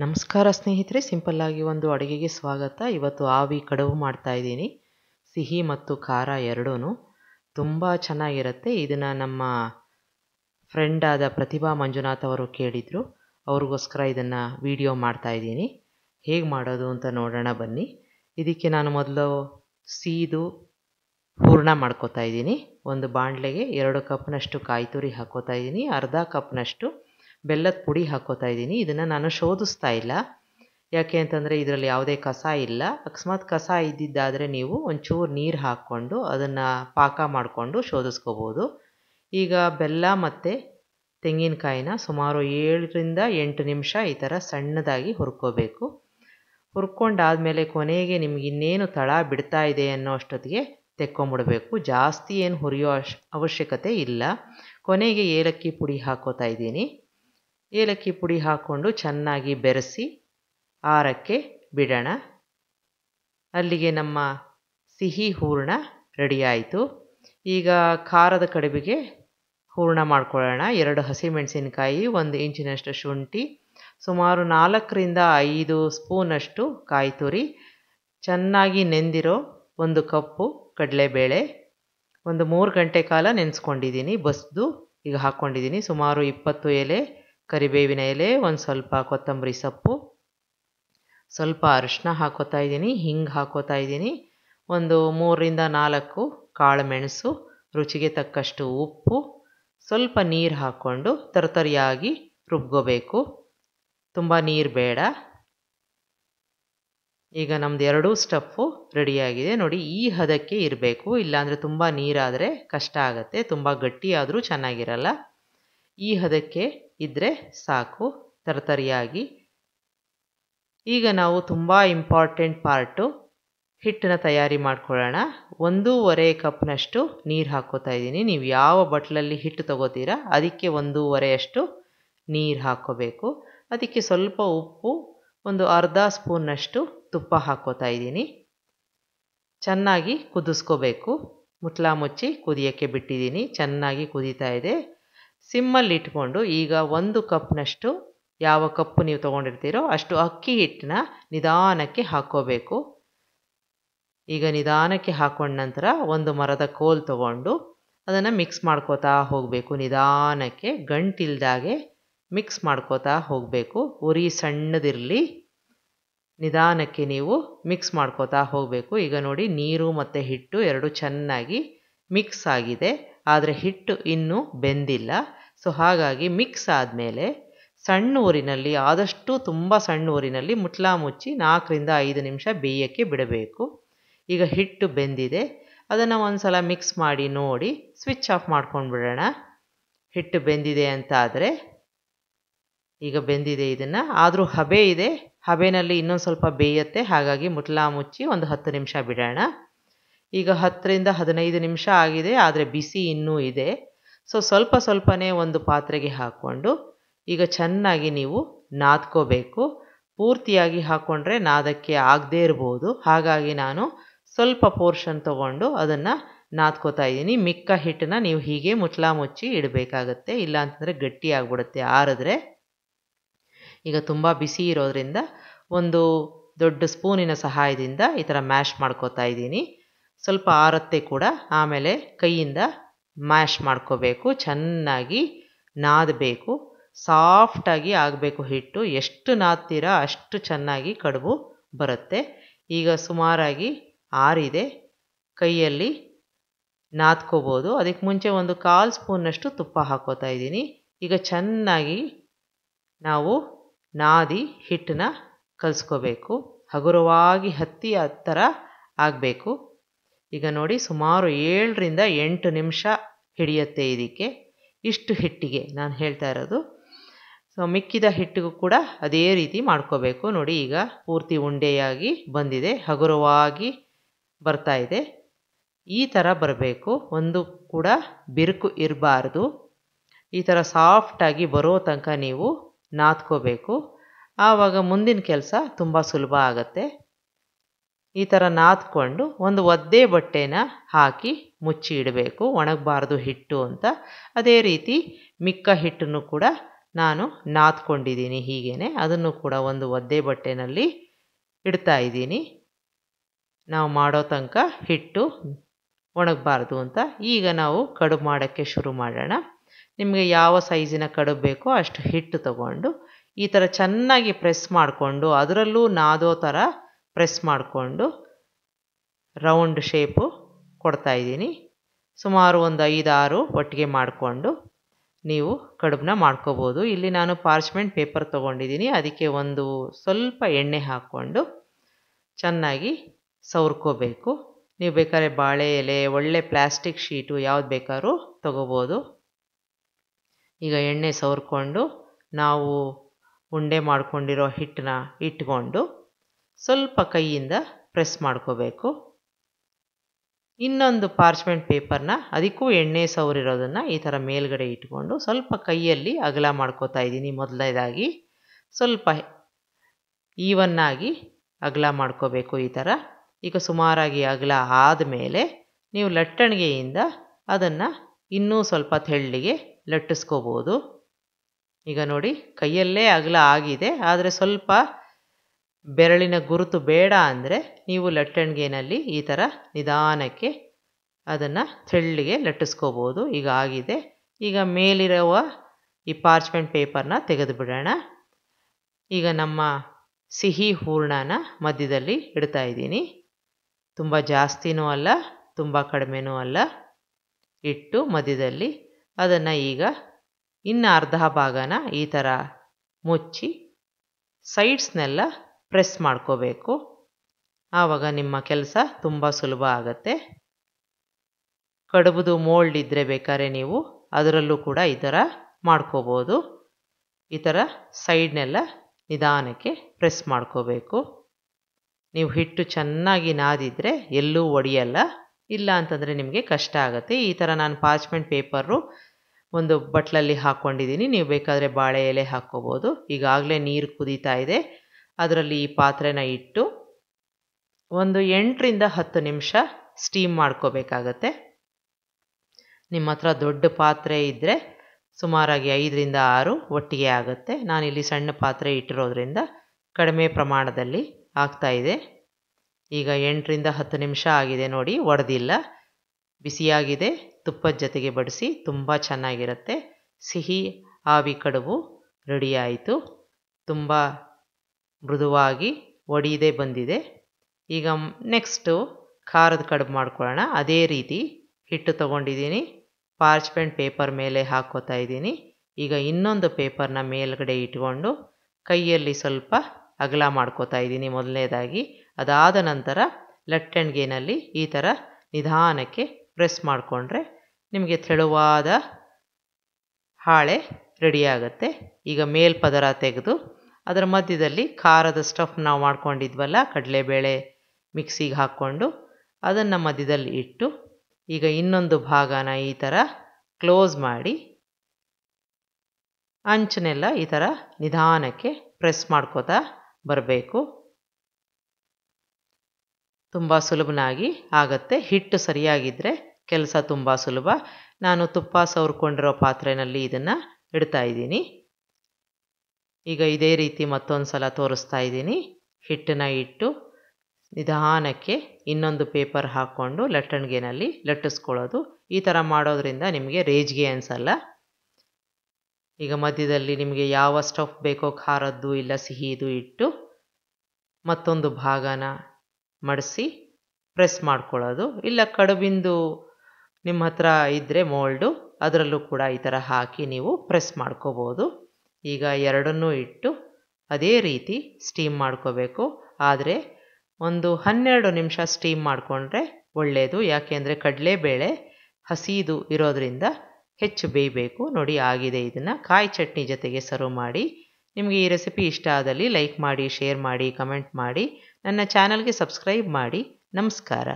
ನಮಸ್ಕಾರ ಸ್ನೇಹಿತರೆ ಸಿಂಪಲ್ಲಾಗಿ ಒಂದು ಅಡುಗೆಗೆ ಸ್ವಾಗತ ಇವತ್ತು ಆವಿ ಮಾಡ್ತಾ ಇದ್ದೀನಿ ಸಿಹಿ ಮತ್ತು ಖಾರ ಎರಡೂ ತುಂಬ ಚೆನ್ನಾಗಿರುತ್ತೆ ಇದನ್ನು ನಮ್ಮ ಫ್ರೆಂಡ್ ಆದ ಪ್ರತಿಭಾ ಮಂಜುನಾಥ್ ಅವರು ಕೇಳಿದರು ಅವ್ರಿಗೋಸ್ಕರ ಇದನ್ನು ವಿಡಿಯೋ ಇದ್ದೀನಿ ಹೇಗೆ ಮಾಡೋದು ಅಂತ ನೋಡೋಣ ಬನ್ನಿ ಇದಕ್ಕೆ ನಾನು ಮೊದಲು ಸೀದು ಪೂರ್ಣ ಮಾಡ್ಕೋತಾ ಇದ್ದೀನಿ ಒಂದು ಬಾಣಲೆಗೆ ಎರಡು ಕಪ್ನಷ್ಟು ಕಾಯಿ ತುರಿ ಹಾಕೋತಾ ಇದ್ದೀನಿ ಅರ್ಧ ಕಪ್ನಷ್ಟು ಬೆಲ್ಲದ ಪುಡಿ ಹಾಕೋತಾ ಇದ್ದೀನಿ ಇದನ್ನು ನಾನು ಶೋಧಿಸ್ತಾ ಇಲ್ಲ ಯಾಕೆ ಅಂತಂದರೆ ಇದರಲ್ಲಿ ಯಾವುದೇ ಕಸ ಇಲ್ಲ ಅಕಸ್ಮಾತ್ ಕಸ ಇದ್ದಿದ್ದಾದರೆ ನೀವು ಒಂಚೂರು ನೀರು ಹಾಕ್ಕೊಂಡು ಅದನ್ನು ಪಾಕ ಮಾಡಿಕೊಂಡು ಶೋಧಿಸ್ಕೋಬೋದು ಈಗ ಬೆಲ್ಲ ಮತ್ತು ತೆಂಗಿನಕಾಯಿನ ಸುಮಾರು ಏಳರಿಂದ ಎಂಟು ನಿಮಿಷ ಈ ಥರ ಸಣ್ಣದಾಗಿ ಹುರ್ಕೋಬೇಕು ಹುರ್ಕೊಂಡಾದಮೇಲೆ ಕೊನೆಗೆ ನಿಮ್ಗೆ ಇನ್ನೇನು ತಳ ಬಿಡ್ತಾ ಇದೆ ಅನ್ನೋ ಅಷ್ಟೊತ್ತಿಗೆ ತೆಕ್ಕೊಂಬಿಡಬೇಕು ಜಾಸ್ತಿ ಏನು ಹುರಿಯೋ ಅವಶ್ಯಕತೆ ಇಲ್ಲ ಕೊನೆಗೆ ಏಲಕ್ಕಿ ಪುಡಿ ಹಾಕೋತಾ ಇದ್ದೀನಿ ಏಲಕ್ಕಿ ಪುಡಿ ಹಾಕ್ಕೊಂಡು ಚೆನ್ನಾಗಿ ಬೆರೆಸಿ ಆರಕ್ಕೆ ಬಿಡೋಣ ಅಲ್ಲಿಗೆ ನಮ್ಮ ಸಿಹಿ ಹೂರಣ ರೆಡಿಯಾಯಿತು ಈಗ ಖಾರದ ಕಡುಬಿಗೆ ಹೂರಣ ಮಾಡ್ಕೊಳ್ಳೋಣ ಎರಡು ಹಸಿಮೆಣಸಿನಕಾಯಿ ಒಂದು ಇಂಚಿನಷ್ಟು ಶುಂಠಿ ಸುಮಾರು ನಾಲ್ಕರಿಂದ ಐದು ಸ್ಪೂನಷ್ಟು ಕಾಯಿ ತುರಿ ಚೆನ್ನಾಗಿ ನೆಂದಿರೋ ಒಂದು ಕಪ್ಪು ಕಡಲೆಬೇಳೆ ಒಂದು ಮೂರು ಗಂಟೆ ಕಾಲ ನೆನೆಸ್ಕೊಂಡಿದ್ದೀನಿ ಬಸ್ದು ಈಗ ಹಾಕ್ಕೊಂಡಿದ್ದೀನಿ ಸುಮಾರು ಇಪ್ಪತ್ತು ಎಲೆ ಕರಿಬೇವಿನ ಎಲೆ ಒಂದು ಸ್ವಲ್ಪ ಕೊತ್ತಂಬರಿ ಸೊಪ್ಪು ಸ್ವಲ್ಪ ಅರಿಶಿನ ಹಾಕೋತಾ ಇದ್ದೀನಿ ಹಿಂಗೆ ಹಾಕೋತಾ ಇದ್ದೀನಿ ಒಂದು ಮೂರರಿಂದ ನಾಲ್ಕು ಕಾಳು ಮೆಣಸು ರುಚಿಗೆ ತಕ್ಕಷ್ಟು ಉಪ್ಪು ಸ್ವಲ್ಪ ನೀರು ಹಾಕ್ಕೊಂಡು ತರತರಿಯಾಗಿ ರುಬ್ಕೋಬೇಕು ತುಂಬ ನೀರು ಬೇಡ ಈಗ ನಮ್ಮದು ಎರಡೂ ಸ್ಟಫು ರೆಡಿಯಾಗಿದೆ ನೋಡಿ ಈ ಹದಕ್ಕೆ ಇರಬೇಕು ಇಲ್ಲಾಂದರೆ ತುಂಬ ನೀರಾದರೆ ಕಷ್ಟ ಆಗುತ್ತೆ ತುಂಬ ಗಟ್ಟಿಯಾದರೂ ಚೆನ್ನಾಗಿರಲ್ಲ ಈ ಹದಕ್ಕೆ ಇದ್ದರೆ ಸಾಕು ತರತರಿಯಾಗಿ ಈಗ ನಾವು ತುಂಬ ಇಂಪಾರ್ಟೆಂಟ್ ಪಾರ್ಟು ಹಿಟ್ಟನ್ನು ತಯಾರಿ ಮಾಡ್ಕೊಳ್ಳೋಣ ಒಂದೂವರೆ ಕಪ್ನಷ್ಟು ನೀರು ಹಾಕ್ಕೋತಾ ಇದ್ದೀನಿ ನೀವು ಯಾವ ಬಟ್ಲಲ್ಲಿ ಹಿಟ್ಟು ತಗೋತೀರಾ ಅದಕ್ಕೆ ಒಂದೂವರೆಯಷ್ಟು ನೀರು ಹಾಕ್ಕೋಬೇಕು ಅದಕ್ಕೆ ಸ್ವಲ್ಪ ಉಪ್ಪು ಒಂದು ಅರ್ಧ ಸ್ಪೂನ್ನಷ್ಟು ತುಪ್ಪ ಹಾಕ್ಕೋತಾ ಇದ್ದೀನಿ ಚೆನ್ನಾಗಿ ಕುದಿಸ್ಕೋಬೇಕು ಮುಟ್ಲಾ ಮುಚ್ಚಿ ಕುದಿಯೋಕ್ಕೆ ಬಿಟ್ಟಿದ್ದೀನಿ ಚೆನ್ನಾಗಿ ಕುದೀತಾ ಇದೆ ಇಟ್ಕೊಂಡು ಈಗ ಒಂದು ಕಪ್ನಷ್ಟು ಯಾವ ಕಪ್ಪು ನೀವು ತೊಗೊಂಡಿರ್ತೀರೋ ಅಷ್ಟು ಅಕ್ಕಿ ಹಿಟ್ಟನ್ನ ನಿಧಾನಕ್ಕೆ ಹಾಕ್ಕೋಬೇಕು ಈಗ ನಿಧಾನಕ್ಕೆ ಹಾಕ್ಕೊಂಡ ನಂತರ ಒಂದು ಮರದ ಕೋಲ್ ತೊಗೊಂಡು ಅದನ್ನು ಮಿಕ್ಸ್ ಮಾಡ್ಕೋತಾ ಹೋಗಬೇಕು ನಿಧಾನಕ್ಕೆ ಗಂಟಿಲ್ದಾಗೆ ಮಿಕ್ಸ್ ಮಾಡ್ಕೋತಾ ಹೋಗಬೇಕು ಉರಿ ಸಣ್ಣದಿರಲಿ ನಿಧಾನಕ್ಕೆ ನೀವು ಮಿಕ್ಸ್ ಮಾಡ್ಕೋತಾ ಹೋಗಬೇಕು ಈಗ ನೋಡಿ ನೀರು ಮತ್ತು ಹಿಟ್ಟು ಎರಡು ಚೆನ್ನಾಗಿ ಮಿಕ್ಸ್ ಆಗಿದೆ ಆದರೆ ಹಿಟ್ಟು ಇನ್ನೂ ಬೆಂದಿಲ್ಲ ಸೊ ಹಾಗಾಗಿ ಮಿಕ್ಸ್ ಆದಮೇಲೆ ಸಣ್ಣ ಊರಿನಲ್ಲಿ ಆದಷ್ಟು ತುಂಬ ಸಣ್ಣ ಊರಿನಲ್ಲಿ ಮುಟ್ಲಾ ಮುಚ್ಚಿ ನಾಲ್ಕರಿಂದ ಐದು ನಿಮಿಷ ಬೇಯೋಕ್ಕೆ ಬಿಡಬೇಕು ಈಗ ಹಿಟ್ಟು ಬೆಂದಿದೆ ಅದನ್ನು ಒಂದು ಸಲ ಮಿಕ್ಸ್ ಮಾಡಿ ನೋಡಿ ಸ್ವಿಚ್ ಆಫ್ ಮಾಡ್ಕೊಂಡು ಬಿಡೋಣ ಹಿಟ್ಟು ಬೆಂದಿದೆ ಅಂತ ಆದರೆ ಈಗ ಬೆಂದಿದೆ ಇದನ್ನು ಆದರೂ ಹಬೆ ಇದೆ ಹಬೆನಲ್ಲಿ ಇನ್ನೊಂದು ಸ್ವಲ್ಪ ಬೇಯುತ್ತೆ ಹಾಗಾಗಿ ಮುಟ್ಲಾ ಮುಚ್ಚಿ ಒಂದು ಹತ್ತು ನಿಮಿಷ ಬಿಡೋಣ ಈಗ ಹತ್ತರಿಂದ ಹದಿನೈದು ನಿಮಿಷ ಆಗಿದೆ ಆದರೆ ಬಿಸಿ ಇನ್ನೂ ಇದೆ ಸೊ ಸ್ವಲ್ಪ ಸ್ವಲ್ಪನೇ ಒಂದು ಪಾತ್ರೆಗೆ ಹಾಕ್ಕೊಂಡು ಈಗ ಚೆನ್ನಾಗಿ ನೀವು ನಾದ್ಕೋಬೇಕು ಪೂರ್ತಿಯಾಗಿ ಹಾಕ್ಕೊಂಡ್ರೆ ನಾದಕ್ಕೆ ಆಗದೇ ಇರ್ಬೋದು ಹಾಗಾಗಿ ನಾನು ಸ್ವಲ್ಪ ಪೋರ್ಷನ್ ತಗೊಂಡು ಅದನ್ನು ನಾದ್ಕೋತಾ ಇದ್ದೀನಿ ಮಿಕ್ಕ ಹಿಟ್ಟನ್ನ ನೀವು ಹೀಗೆ ಮುಚ್ಚಲ ಮುಚ್ಚಿ ಇಡಬೇಕಾಗತ್ತೆ ಇಲ್ಲಾಂತಂದರೆ ಗಟ್ಟಿ ಆಗಿಬಿಡುತ್ತೆ ಆರಿದ್ರೆ ಈಗ ತುಂಬ ಬಿಸಿ ಇರೋದರಿಂದ ಒಂದು ದೊಡ್ಡ ಸ್ಪೂನಿನ ಸಹಾಯದಿಂದ ಈ ಥರ ಮ್ಯಾಶ್ ಮಾಡ್ಕೋತಾ ಇದ್ದೀನಿ ಸ್ವಲ್ಪ ಆರತ್ತೆ ಕೂಡ ಆಮೇಲೆ ಕೈಯಿಂದ ಮ್ಯಾಶ್ ಮಾಡ್ಕೋಬೇಕು ಚೆನ್ನಾಗಿ ನಾದಬೇಕು ಸಾಫ್ಟಾಗಿ ಆಗಬೇಕು ಹಿಟ್ಟು ಎಷ್ಟು ನಾದ್ತೀರಾ ಅಷ್ಟು ಚೆನ್ನಾಗಿ ಕಡುಬು ಬರುತ್ತೆ ಈಗ ಸುಮಾರಾಗಿ ಆರಿದೆ ಕೈಯಲ್ಲಿ ನಾದ್ಕೋಬೋದು ಅದಕ್ಕೆ ಮುಂಚೆ ಒಂದು ಕಾಲು ಸ್ಪೂನಷ್ಟು ತುಪ್ಪ ಹಾಕೋತಾ ಇದ್ದೀನಿ ಈಗ ಚೆನ್ನಾಗಿ ನಾವು ನಾದಿ ಹಿಟ್ಟನ್ನ ಕಲಸ್ಕೋಬೇಕು ಹಗುರವಾಗಿ ಹತ್ತಿ ಆ ಥರ ಆಗಬೇಕು ಈಗ ನೋಡಿ ಸುಮಾರು ಏಳರಿಂದ ಎಂಟು ನಿಮಿಷ ಹಿಡಿಯುತ್ತೆ ಇದಕ್ಕೆ ಇಷ್ಟು ಹಿಟ್ಟಿಗೆ ನಾನು ಹೇಳ್ತಾ ಇರೋದು ಸೊ ಮಿಕ್ಕಿದ ಹಿಟ್ಟಿಗೂ ಕೂಡ ಅದೇ ರೀತಿ ಮಾಡ್ಕೋಬೇಕು ನೋಡಿ ಈಗ ಪೂರ್ತಿ ಉಂಡೆಯಾಗಿ ಬಂದಿದೆ ಹಗುರವಾಗಿ ಬರ್ತಾ ಇದೆ ಈ ಥರ ಬರಬೇಕು ಒಂದು ಕೂಡ ಬಿರುಕು ಇರಬಾರ್ದು ಈ ಥರ ಸಾಫ್ಟಾಗಿ ಬರೋ ತನಕ ನೀವು ನಾದ್ಕೋಬೇಕು ಆವಾಗ ಮುಂದಿನ ಕೆಲಸ ತುಂಬ ಸುಲಭ ಆಗುತ್ತೆ ಈ ಥರ ನಾದ್ಕೊಂಡು ಒಂದು ಒದ್ದೆ ಬಟ್ಟೆನ ಹಾಕಿ ಮುಚ್ಚಿ ಇಡಬೇಕು ಒಣಗಬಾರ್ದು ಹಿಟ್ಟು ಅಂತ ಅದೇ ರೀತಿ ಮಿಕ್ಕ ಹಿಟ್ಟನ್ನು ಕೂಡ ನಾನು ನಾದ್ಕೊಂಡಿದ್ದೀನಿ ಹೀಗೇ ಅದನ್ನು ಕೂಡ ಒಂದು ಒದ್ದೆ ಬಟ್ಟೆನಲ್ಲಿ ಇಡ್ತಾ ಇದ್ದೀನಿ ನಾವು ಮಾಡೋ ತನಕ ಹಿಟ್ಟು ಒಣಗಬಾರ್ದು ಅಂತ ಈಗ ನಾವು ಕಡುಬು ಮಾಡೋಕ್ಕೆ ಶುರು ಮಾಡೋಣ ನಿಮಗೆ ಯಾವ ಸೈಜಿನ ಕಡುಬು ಬೇಕೋ ಅಷ್ಟು ಹಿಟ್ಟು ತಗೊಂಡು ಈ ಥರ ಚೆನ್ನಾಗಿ ಪ್ರೆಸ್ ಮಾಡಿಕೊಂಡು ಅದರಲ್ಲೂ ನಾದೋ ಥರ ಪ್ರೆಸ್ ಮಾಡಿಕೊಂಡು ರೌಂಡ್ ಶೇಪು ಕೊಡ್ತಾಯಿದ್ದೀನಿ ಸುಮಾರು ಒಂದು ಐದಾರು ಒಟ್ಟಿಗೆ ಮಾಡಿಕೊಂಡು ನೀವು ಕಡುಬನ್ನ ಮಾಡ್ಕೋಬೋದು ಇಲ್ಲಿ ನಾನು ಪಾರ್ಚ್ಮೆಂಟ್ ಪೇಪರ್ ತೊಗೊಂಡಿದ್ದೀನಿ ಅದಕ್ಕೆ ಒಂದು ಸ್ವಲ್ಪ ಎಣ್ಣೆ ಹಾಕ್ಕೊಂಡು ಚೆನ್ನಾಗಿ ಸವರ್ಕೋಬೇಕು ನೀವು ಬೇಕಾದ್ರೆ ಬಾಳೆ ಎಲೆ ಒಳ್ಳೆ ಪ್ಲ್ಯಾಸ್ಟಿಕ್ ಶೀಟು ಯಾವ್ದು ಬೇಕಾದ್ರೂ ತೊಗೋಬೋದು ಈಗ ಎಣ್ಣೆ ಸವರ್ಕೊಂಡು ನಾವು ಉಂಡೆ ಮಾಡ್ಕೊಂಡಿರೋ ಹಿಟ್ಟನ್ನ ಇಟ್ಕೊಂಡು ಸ್ವಲ್ಪ ಕೈಯಿಂದ ಪ್ರೆಸ್ ಮಾಡ್ಕೋಬೇಕು ಇನ್ನೊಂದು ಪಾರ್ಚ್ಮೆಂಟ್ ಪೇಪರ್ನ ಅದಕ್ಕೂ ಎಣ್ಣೆ ಸವರಿರೋದನ್ನು ಈ ಥರ ಮೇಲ್ಗಡೆ ಇಟ್ಕೊಂಡು ಸ್ವಲ್ಪ ಕೈಯಲ್ಲಿ ಅಗಲ ಮಾಡ್ಕೋತಾ ಇದ್ದೀನಿ ಮೊದಲನೇದಾಗಿ ಸ್ವಲ್ಪ ಈವನ್ನಾಗಿ ಅಗಲ ಮಾಡ್ಕೋಬೇಕು ಈ ಥರ ಈಗ ಸುಮಾರಾಗಿ ಅಗಲ ಆದಮೇಲೆ ನೀವು ಲಟ್ಟಣಿಗೆಯಿಂದ ಅದನ್ನು ಇನ್ನೂ ಸ್ವಲ್ಪ ತೆಳ್ಳಿಗೆ ಲಟ್ಟಿಸ್ಕೋಬೋದು ಈಗ ನೋಡಿ ಕೈಯಲ್ಲೇ ಅಗಲ ಆಗಿದೆ ಆದರೆ ಸ್ವಲ್ಪ ಬೆರಳಿನ ಗುರುತು ಬೇಡ ಅಂದರೆ ನೀವು ಲಟ್ಟಣ್ಗೆನಲ್ಲಿ ಈ ಥರ ನಿಧಾನಕ್ಕೆ ಅದನ್ನು ತೆಳ್ಳಿಗೆ ಲಟ್ಟಿಸ್ಕೋಬೋದು ಈಗ ಆಗಿದೆ ಈಗ ಮೇಲಿರುವ ಈ ಪಾರ್ಚ್ಮೆಂಟ್ ಪೇಪರ್ನ ಬಿಡೋಣ ಈಗ ನಮ್ಮ ಸಿಹಿ ಹೂರಣನ ಮಧ್ಯದಲ್ಲಿ ಇಡ್ತಾ ಇದ್ದೀನಿ ತುಂಬ ಜಾಸ್ತಿನೂ ಅಲ್ಲ ತುಂಬ ಕಡಿಮೆನೂ ಅಲ್ಲ ಇಟ್ಟು ಮಧ್ಯದಲ್ಲಿ ಅದನ್ನು ಈಗ ಇನ್ನು ಅರ್ಧ ಭಾಗನ ಈ ಥರ ಮುಚ್ಚಿ ಸೈಡ್ಸ್ನೆಲ್ಲ ಪ್ರೆಸ್ ಮಾಡ್ಕೋಬೇಕು ಆವಾಗ ನಿಮ್ಮ ಕೆಲಸ ತುಂಬ ಸುಲಭ ಆಗುತ್ತೆ ಕಡುಬುದು ಮೋಲ್ಡ್ ಇದ್ದರೆ ಬೇಕಾದ್ರೆ ನೀವು ಅದರಲ್ಲೂ ಕೂಡ ಈ ಥರ ಮಾಡ್ಕೋಬೋದು ಈ ಥರ ಸೈಡ್ನೆಲ್ಲ ನಿಧಾನಕ್ಕೆ ಪ್ರೆಸ್ ಮಾಡ್ಕೋಬೇಕು ನೀವು ಹಿಟ್ಟು ಚೆನ್ನಾಗಿ ನಾದಿದ್ರೆ ಎಲ್ಲೂ ಒಡೆಯಲ್ಲ ಇಲ್ಲ ಅಂತಂದರೆ ನಿಮಗೆ ಕಷ್ಟ ಆಗುತ್ತೆ ಈ ಥರ ನಾನು ಪಾರ್ಚ್ಮೆಂಟ್ ಪೇಪರು ಒಂದು ಬಟ್ಲಲ್ಲಿ ಹಾಕ್ಕೊಂಡಿದ್ದೀನಿ ನೀವು ಬೇಕಾದರೆ ಬಾಳೆ ಎಲೆ ಹಾಕ್ಕೋಬೋದು ಈಗಾಗಲೇ ನೀರು ಕುದೀತಾ ಇದೆ ಅದರಲ್ಲಿ ಈ ಪಾತ್ರೆನ ಇಟ್ಟು ಒಂದು ಎಂಟರಿಂದ ಹತ್ತು ನಿಮಿಷ ಸ್ಟೀಮ್ ಮಾಡ್ಕೋಬೇಕಾಗತ್ತೆ ನಿಮ್ಮ ಹತ್ರ ದೊಡ್ಡ ಪಾತ್ರೆ ಇದ್ದರೆ ಸುಮಾರಾಗಿ ಐದರಿಂದ ಆರು ಒಟ್ಟಿಗೆ ಆಗುತ್ತೆ ನಾನಿಲ್ಲಿ ಸಣ್ಣ ಪಾತ್ರೆ ಇಟ್ಟಿರೋದ್ರಿಂದ ಕಡಿಮೆ ಪ್ರಮಾಣದಲ್ಲಿ ಆಗ್ತಾಯಿದೆ ಈಗ ಎಂಟರಿಂದ ಹತ್ತು ನಿಮಿಷ ಆಗಿದೆ ನೋಡಿ ಒಡೆದಿಲ್ಲ ಬಿಸಿಯಾಗಿದೆ ತುಪ್ಪದ ಜೊತೆಗೆ ಬಡಿಸಿ ತುಂಬ ಚೆನ್ನಾಗಿರುತ್ತೆ ಸಿಹಿ ಆವಿ ಕಡುಬು ರೆಡಿ ತುಂಬ ಮೃದುವಾಗಿ ಒಡಿಯದೇ ಬಂದಿದೆ ಈಗ ನೆಕ್ಸ್ಟು ಖಾರದ ಕಡುಬು ಮಾಡ್ಕೊಳ್ಳೋಣ ಅದೇ ರೀತಿ ಹಿಟ್ಟು ತೊಗೊಂಡಿದ್ದೀನಿ ಪಾರ್ಚ್ಮೆಂಟ್ ಪೇಪರ್ ಮೇಲೆ ಹಾಕ್ಕೋತಾ ಇದ್ದೀನಿ ಈಗ ಇನ್ನೊಂದು ಪೇಪರ್ನ ಮೇಲ್ಗಡೆ ಇಟ್ಕೊಂಡು ಕೈಯಲ್ಲಿ ಸ್ವಲ್ಪ ಅಗಲ ಮಾಡ್ಕೋತಾ ಇದ್ದೀನಿ ಮೊದಲನೇದಾಗಿ ಅದಾದ ನಂತರ ಲಟ್ಟಣಿಗೆನಲ್ಲಿ ಈ ಥರ ನಿಧಾನಕ್ಕೆ ಪ್ರೆಸ್ ಮಾಡಿಕೊಂಡ್ರೆ ನಿಮಗೆ ತೆಳುವಾದ ಹಾಳೆ ರೆಡಿಯಾಗುತ್ತೆ ಈಗ ಮೇಲ್ಪದರ ತೆಗೆದು ಅದರ ಮಧ್ಯದಲ್ಲಿ ಖಾರದ ಸ್ಟಫ್ ನಾವು ಮಾಡ್ಕೊಂಡಿದ್ವಲ್ಲ ಕಡಲೆಬೇಳೆ ಮಿಕ್ಸಿಗೆ ಹಾಕ್ಕೊಂಡು ಅದನ್ನು ಮಧ್ಯದಲ್ಲಿ ಇಟ್ಟು ಈಗ ಇನ್ನೊಂದು ಭಾಗನ ಈ ಥರ ಕ್ಲೋಸ್ ಮಾಡಿ ಅಂಚನೆಲ್ಲ ಈ ಥರ ನಿಧಾನಕ್ಕೆ ಪ್ರೆಸ್ ಮಾಡ್ಕೋತಾ ಬರಬೇಕು ತುಂಬ ಸುಲಭನಾಗಿ ಆಗುತ್ತೆ ಹಿಟ್ಟು ಸರಿಯಾಗಿದ್ದರೆ ಕೆಲಸ ತುಂಬ ಸುಲಭ ನಾನು ತುಪ್ಪ ಸವರ್ಕೊಂಡಿರೋ ಪಾತ್ರೆಯಲ್ಲಿ ಇದನ್ನು ಇಡ್ತಾಯಿದ್ದೀನಿ ಈಗ ಇದೇ ರೀತಿ ಮತ್ತೊಂದು ಸಲ ತೋರಿಸ್ತಾ ಇದ್ದೀನಿ ಹಿಟ್ಟನ್ನು ಇಟ್ಟು ನಿಧಾನಕ್ಕೆ ಇನ್ನೊಂದು ಪೇಪರ್ ಹಾಕ್ಕೊಂಡು ಲಟ್ಟಣಿಗೆನಲ್ಲಿ ಲಟ್ಟಿಸ್ಕೊಳ್ಳೋದು ಈ ಥರ ಮಾಡೋದ್ರಿಂದ ನಿಮಗೆ ರೇಜ್ಗೆ ಅನಿಸಲ್ಲ ಈಗ ಮಧ್ಯದಲ್ಲಿ ನಿಮಗೆ ಯಾವ ಸ್ಟಫ್ ಬೇಕೋ ಖಾರದ್ದು ಇಲ್ಲ ಸಿಹಿದು ಇಟ್ಟು ಮತ್ತೊಂದು ಭಾಗನ ಮಡಿಸಿ ಪ್ರೆಸ್ ಮಾಡ್ಕೊಳ್ಳೋದು ಇಲ್ಲ ಕಡುಬಿಂದು ನಿಮ್ಮ ಹತ್ರ ಇದ್ದರೆ ಮೋಲ್ಡು ಅದರಲ್ಲೂ ಕೂಡ ಈ ಥರ ಹಾಕಿ ನೀವು ಪ್ರೆಸ್ ಮಾಡ್ಕೋಬೋದು ಈಗ ಎರಡನ್ನೂ ಇಟ್ಟು ಅದೇ ರೀತಿ ಸ್ಟೀಮ್ ಮಾಡ್ಕೋಬೇಕು ಆದರೆ ಒಂದು ಹನ್ನೆರಡು ನಿಮಿಷ ಸ್ಟೀಮ್ ಮಾಡಿಕೊಂಡ್ರೆ ಒಳ್ಳೆಯದು ಯಾಕೆಂದರೆ ಕಡಲೆಬೇಳೆ ಹಸಿದು ಇರೋದರಿಂದ ಹೆಚ್ಚು ಬೇಯಬೇಕು ನೋಡಿ ಆಗಿದೆ ಇದನ್ನು ಕಾಯಿ ಚಟ್ನಿ ಜೊತೆಗೆ ಸರ್ವ್ ಮಾಡಿ ನಿಮಗೆ ಈ ರೆಸಿಪಿ ಇಷ್ಟ ಆದಲ್ಲಿ ಲೈಕ್ ಮಾಡಿ ಶೇರ್ ಮಾಡಿ ಕಮೆಂಟ್ ಮಾಡಿ ನನ್ನ ಚಾನಲ್ಗೆ ಸಬ್ಸ್ಕ್ರೈಬ್ ಮಾಡಿ ನಮಸ್ಕಾರ